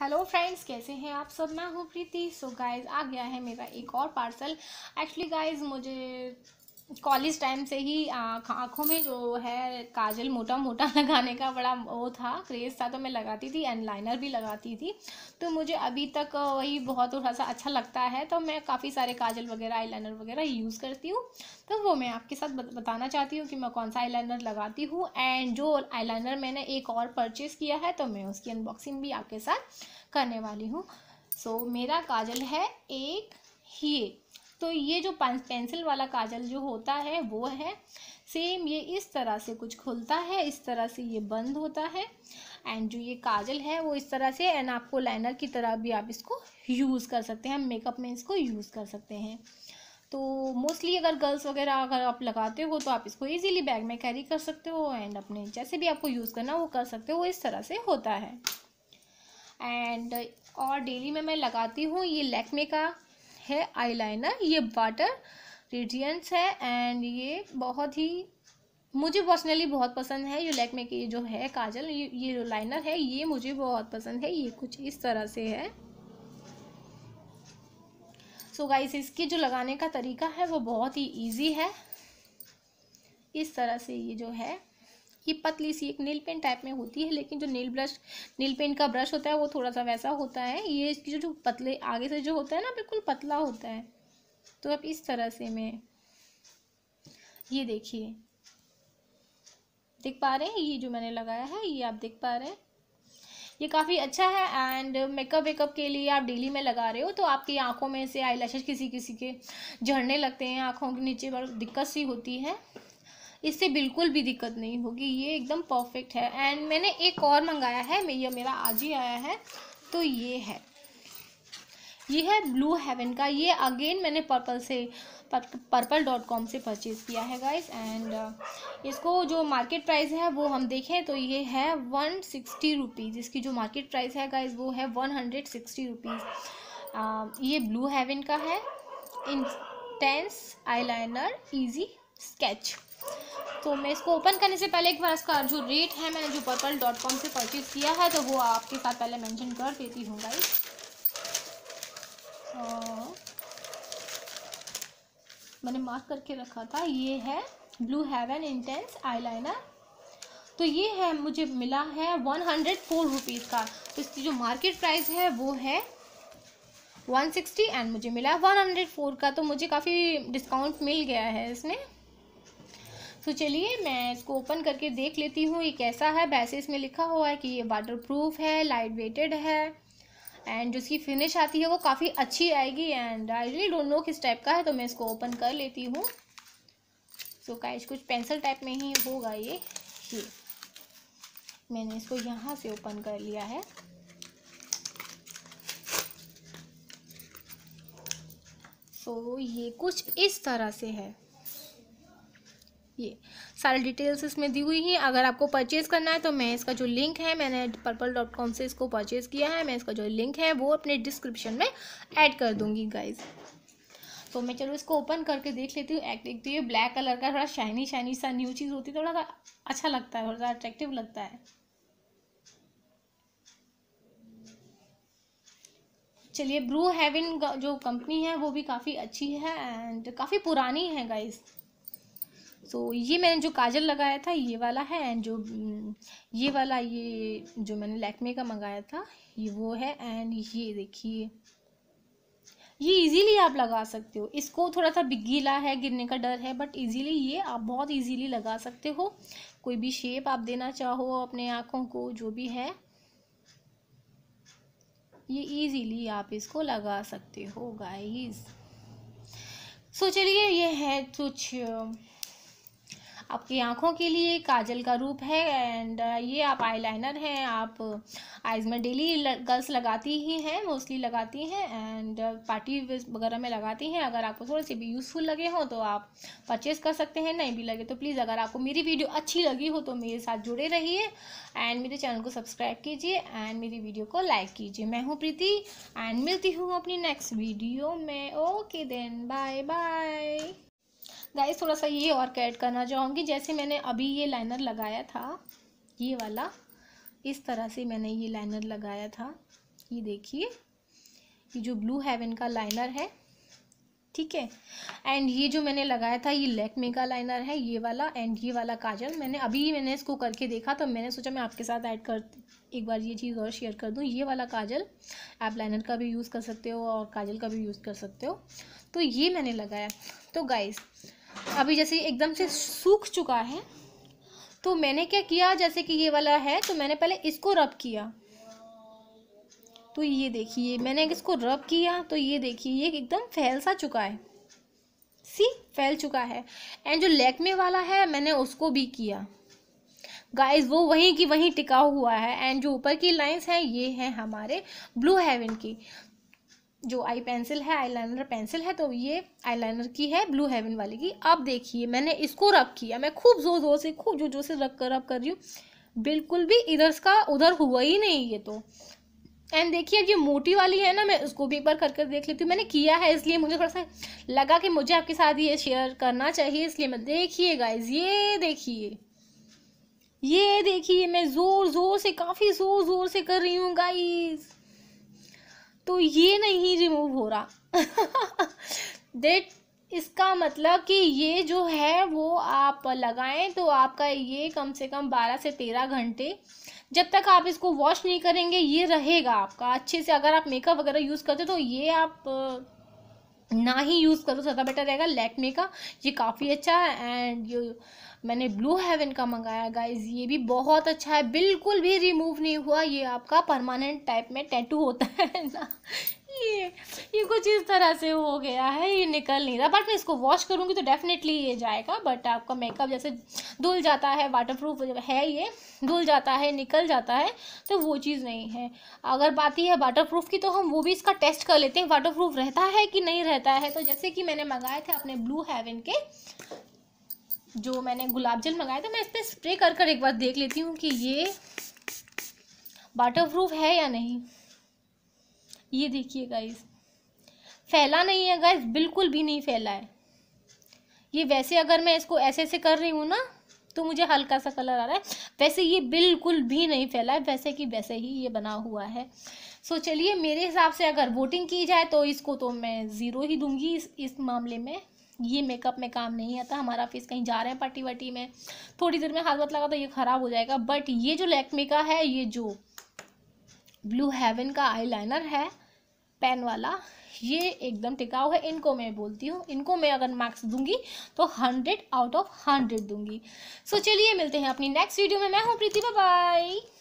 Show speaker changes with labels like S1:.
S1: hello friends कैसे हैं आप सब मैं हूँ प्रीति सो गाइस आ गया है मेरा एक और पार्सल एक्चुअली गाइस मुझे कॉलेज टाइम से ही आँखों में जो है काजल मोटा मोटा लगाने का बड़ा वो था क्रेज़ था तो मैं लगाती थी एंड लाइनर भी लगाती थी तो मुझे अभी तक वही बहुत थोड़ा सा अच्छा लगता है तो मैं काफ़ी सारे काजल वगैरह आई लाइनर वगैरह यूज़ करती हूँ तो वो मैं आपके साथ बताना चाहती हूँ कि मैं कौन सा आई लाइनर लगाती हूँ एंड जो आई लाइनर मैंने एक और परचेज़ किया है तो मैं उसकी अनबॉक्सिंग भी आपके साथ करने वाली हूँ सो so, मेरा काजल है एक ही तो ये जो पेंसिल वाला काजल जो होता है वो है सेम ये इस तरह से कुछ खुलता है इस तरह से ये बंद होता है एंड जो ये काजल है वो इस तरह से एंड आपको लाइनर की तरह भी आप इसको यूज़ कर सकते हैं हम मेकअप में इसको यूज़ कर सकते हैं तो मोस्टली अगर गर्ल्स वगैरह अगर आप लगाते हो तो आप इसको इजीली बैग में कैरी कर सकते हो एंड अपने जैसे भी आपको यूज़ करना वो कर सकते हो वो इस तरह से होता है एंड और डेली में मैं लगाती हूँ ये लैकमे का है आईलाइनर ये वाटर रेडियंस है एंड ये बहुत ही मुझे पर्सनली बहुत पसंद है ये लैकमे के जो है काजल ये ये जो लाइनर है ये मुझे बहुत पसंद है ये कुछ इस तरह से है सो so गाइस इसके जो लगाने का तरीका है वो बहुत ही इजी है इस तरह से ये जो है कि पतली सी एक नील पेंट टाइप में होती है लेकिन जो नील ब्रश नील पेंट का ब्रश होता है वो थोड़ा सा वैसा होता है ये इसकी जो जो पतले आगे से जो होता है ना बिल्कुल पतला होता है तो अब इस तरह से मैं ये देखिए देख पा रहे हैं ये जो मैंने लगाया है ये आप देख पा रहे हैं ये काफ़ी अच्छा है एंड मेकअप वेकअप के लिए आप डेली में लगा रहे हो तो आपकी आंखों में से आई किसी किसी के झड़ने लगते हैं आंखों के नीचे बड़ी दिक्कत सी होती है इससे बिल्कुल भी दिक्कत नहीं होगी ये एकदम परफेक्ट है एंड मैंने एक और मंगाया है ये मेरा आज ही आया है तो ये है ये है ब्लू हेवन का ये अगेन मैंने पर्पल से पर्पल डॉट कॉम से परचेज़ किया है गाइस एंड uh, इसको जो मार्केट प्राइस है वो हम देखें तो ये है वन सिक्सटी रुपीज़ इसकी जो मार्केट प्राइस है गाइस वो है वन हंड्रेड सिक्सटी रुपीज़ ये ब्लू हेवन का है इंटेंस आईलाइनर इजी स्केच तो मैं इसको ओपन करने से पहले एक बार इसका जो रेट है मैंने जो पर्पल डॉट कॉम से परचेज़ किया है तो वो आपके साथ पहले मेंशन कर देती हूँ गाइस तो मैंने मार्क करके रखा था ये है ब्लू हेवन इंटेंस आईलाइनर तो ये है मुझे मिला है वन हंड्रेड फोर रुपीज़ का तो इसकी जो मार्केट प्राइस है वो है वन सिक्सटी एंड मुझे मिला वन हंड्रेड फोर का तो मुझे काफ़ी डिस्काउंट मिल गया है इसमें तो चलिए मैं इसको ओपन करके देख लेती हूँ ये कैसा है वैसे इसमें लिखा हुआ है कि ये वाटर प्रूफ है लाइट वेटेड है एंड जो इसकी फिनिश आती है वो काफ़ी अच्छी आएगी and I really don't know किस टाइप का है तो मैं इसको ओपन कर लेती हूँ सो so, कुछ पेंसिल टाइप में ही होगा ये ये मैंने इसको यहाँ से ओपन कर लिया है सो ये कुछ इस तरह से है ये सारी डिटेल्स इसमें दी हुई हैं अगर आपको परचेज़ करना है तो मैं इसका जो लिंक है मैंने पर्पल डॉट कॉम से इसको परचेज़ किया है मैं इसका जो लिंक है वो अपने डिस्क्रिप्शन में ऐड कर दूंगी गाइज़ तो मैं चलो इसको ओपन करके देख लेती हूँ एक देखती हूँ ब्लैक कलर का थोड़ा शाइनी शाइनी सा न्यू चीज़ होती है थोड़ा सा अच्छा लगता है थोड़ा सा अट्रैक्टिव लगता है चलिए ब्रू हेवन जो कंपनी है वो भी काफ़ी अच्छी है एंड काफ़ी पुरानी है गाइस सो तो ये मैंने जो काजल लगाया था ये वाला है एंड जो ये वाला ये जो मैंने लैक्मे का मंगाया था ये वो है एंड ये देखिए ये इजीली आप लगा सकते हो इसको थोड़ा सा गीला है गिरने का डर है बट इजीली ये आप बहुत इजीली लगा सकते हो कोई भी शेप आप देना चाहो अपने आँखों को जो भी है ये इजीली आप इसको लगा सकते हो गाइस सो चलिए ये है कुछ आपकी आँखों के लिए काजल का रूप है एंड uh, ये आप आईलाइनर हैं आप आइज uh, में डेली गर्ल्स लगाती ही हैं मोस्टली लगाती हैं एंड पार्टी uh, वगैरह में लगाती हैं अगर आपको थोड़े से भी यूज़फुल लगे हों तो आप परचेज़ कर सकते हैं नहीं भी लगे तो प्लीज़ अगर आपको मेरी वीडियो अच्छी लगी हो तो मेरे साथ जुड़े रहिए एंड मेरे चैनल को सब्सक्राइब कीजिए एंड मेरी वीडियो को लाइक कीजिए मैं हूँ प्रीति एंड मिलती हूँ अपनी नेक्स्ट वीडियो में okay then bye bye guys थोड़ा सा ये और ऐड करना चाहूँगी जैसे मैंने अभी ये लाइनर लगाया था ये वाला इस तरह से मैंने ये लाइनर लगाया था ये देखिए ये जो ब्लू हेवन का लाइनर है ठीक है एंड ये जो मैंने लगाया था ये लैकमे का लाइनर है ये वाला एंड ये वाला काजल मैंने अभी मैंने इसको करके देखा तो मैंने सोचा मैं आपके साथ ऐड कर एक बार ये चीज़ और शेयर कर दूँ ये वाला काजल आप लाइनर का भी यूज़ कर सकते हो और काजल का भी यूज़ कर सकते हो तो ये मैंने लगाया तो गाइज़ अभी जैसे एकदम से सूख चुका है तो मैंने क्या किया जैसे कि ये वाला है तो मैंने पहले इसको रब किया तो ये देखिए मैंने इसको रब किया तो ये देखिए ये एकदम फैल सा चुका है सी फैल चुका है एंड जो लैकमे वाला है मैंने उसको भी किया गाइस वो वहीं की वहीं टिका हुआ है एंड जो ऊपर की लाइंस हैं ये हैं हमारे ब्लू हेवन की जो आई पेंसिल है आई लाइनर पेंसिल है तो ये आई लाइनर की है ब्लू हेवन वाली की अब देखिए मैंने इसको रब किया मैं खूब जोर जोर से खूब जोर जोर से रब कर रब कर रही हूँ बिल्कुल भी इधर का उधर हुआ ही नहीं ये तो एंड देखिए अब ये मोटी वाली है ना मैं उसको भी एक बार कर कर देख लेती हूँ मैंने किया है इसलिए मुझे थोड़ा सा लगा कि मुझे आपके साथ ये शेयर करना चाहिए इसलिए मैं देखिए गाइज ये देखिए ये देखिए मैं ज़ोर ज़ोर से काफ़ी ज़ोर ज़ोर से कर रही हूँ गाइज़ तो ये नहीं रिमूव हो रहा देट इसका मतलब कि ये जो है वो आप लगाएं तो आपका ये कम से कम बारह से तेरह घंटे जब तक आप इसको वॉश नहीं करेंगे ये रहेगा आपका अच्छे से अगर आप मेकअप वगैरह यूज़ करते तो ये आप ना ही यूज़ करो ज़्यादा बेटर रहेगा लैक्मे का ये काफ़ी अच्छा है एंड मैंने ब्लू हेवन का मंगाया गाइज ये भी बहुत अच्छा है बिल्कुल भी रिमूव नहीं हुआ ये आपका परमानेंट टाइप में टैटू होता है ना ये ये कुछ इस तरह से हो गया है ये निकल नहीं रहा बट मैं इसको वॉश करूँगी तो डेफिनेटली ये जाएगा बट आपका मेकअप जैसे धुल जाता है वाटरप्रूफ है ये धुल जाता है निकल जाता है तो वो चीज़ नहीं है अगर बात ही है वाटरप्रूफ की तो हम वो भी इसका टेस्ट कर लेते हैं वाटरप्रूफ रहता है कि नहीं रहता है तो जैसे कि मैंने मंगाए थे अपने ब्लू हेवन के जो मैंने गुलाब जल मंगाया था मैं इस पर स्प्रे कर कर एक बार देख लेती हूँ कि ये वाटर प्रूफ है या नहीं ये देखिए गाइस फैला नहीं है गाइस बिल्कुल भी नहीं फैला है ये वैसे अगर मैं इसको ऐसे ऐसे कर रही हूँ ना तो मुझे हल्का सा कलर आ रहा है वैसे ये बिल्कुल भी नहीं फैला है वैसे कि वैसे ही ये बना हुआ है सो चलिए मेरे हिसाब से अगर वोटिंग की जाए तो इसको तो मैं ज़ीरो ही दूंगी इस इस मामले में ये मेकअप में काम नहीं आता हमारा फेस कहीं जा रहे हैं पार्टी वाटी में थोड़ी देर में हाथ बत लगा तो ये ख़राब हो जाएगा बट ये जो लैकमे का है ये जो ब्लू हेवन का आईलाइनर है पेन वाला ये एकदम टिकाऊ है इनको मैं बोलती हूँ इनको मैं अगर मार्क्स दूंगी तो हंड्रेड आउट ऑफ हंड्रेड दूंगी सो so, चलिए मिलते हैं अपनी नेक्स्ट वीडियो में मैं हूँ प्रीति बाय